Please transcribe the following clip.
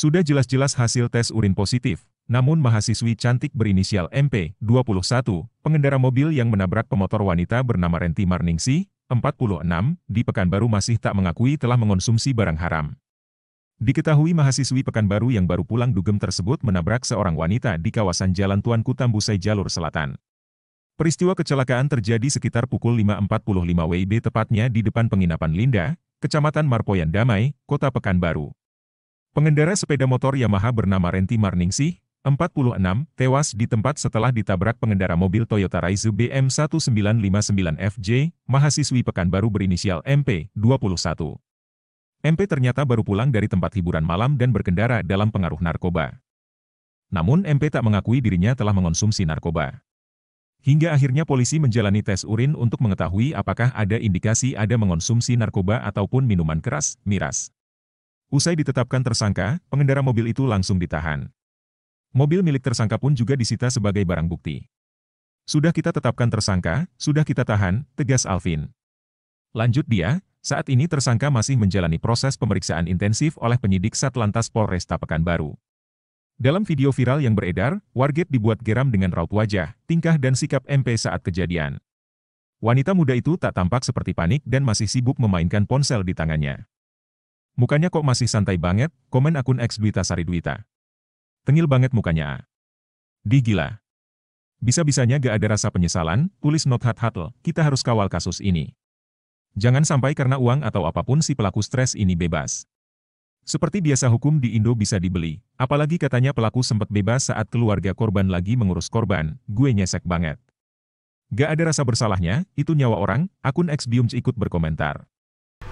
Sudah jelas-jelas hasil tes urin positif, namun mahasiswi cantik berinisial MP, 21, pengendara mobil yang menabrak pemotor wanita bernama Renti Marningsi, 46, di Pekanbaru masih tak mengakui telah mengonsumsi barang haram. Diketahui mahasiswi Pekanbaru yang baru pulang dugem tersebut menabrak seorang wanita di kawasan Jalan Tuanku Tambusai Jalur Selatan. Peristiwa kecelakaan terjadi sekitar pukul 5.45 WIB tepatnya di depan penginapan Linda, Kecamatan Marpoyan Damai, Kota Pekanbaru. Pengendara sepeda motor Yamaha bernama Renti Marningsi, 46, tewas di tempat setelah ditabrak pengendara mobil Toyota Raizu BM1959FJ, mahasiswi Pekanbaru berinisial MP, 21. MP ternyata baru pulang dari tempat hiburan malam dan berkendara dalam pengaruh narkoba. Namun MP tak mengakui dirinya telah mengonsumsi narkoba. Hingga akhirnya polisi menjalani tes urin untuk mengetahui apakah ada indikasi ada mengonsumsi narkoba ataupun minuman keras, miras. Usai ditetapkan tersangka, pengendara mobil itu langsung ditahan. Mobil milik tersangka pun juga disita sebagai barang bukti. Sudah kita tetapkan tersangka, sudah kita tahan, tegas Alvin. Lanjut dia, saat ini tersangka masih menjalani proses pemeriksaan intensif oleh penyidik Satlantas Polresta Pekanbaru. Dalam video viral yang beredar, Warget dibuat geram dengan raut wajah, tingkah dan sikap MP saat kejadian. Wanita muda itu tak tampak seperti panik dan masih sibuk memainkan ponsel di tangannya. Mukanya kok masih santai banget, komen akun ex Duita Sari Duita. Tengil banget mukanya. Ah. Di gila. Bisa-bisanya gak ada rasa penyesalan, tulis not hat hatl, oh. kita harus kawal kasus ini. Jangan sampai karena uang atau apapun si pelaku stres ini bebas. Seperti biasa hukum di Indo bisa dibeli, apalagi katanya pelaku sempat bebas saat keluarga korban lagi mengurus korban, gue nyesek banget. Gak ada rasa bersalahnya, itu nyawa orang, akun ex Biums ikut berkomentar.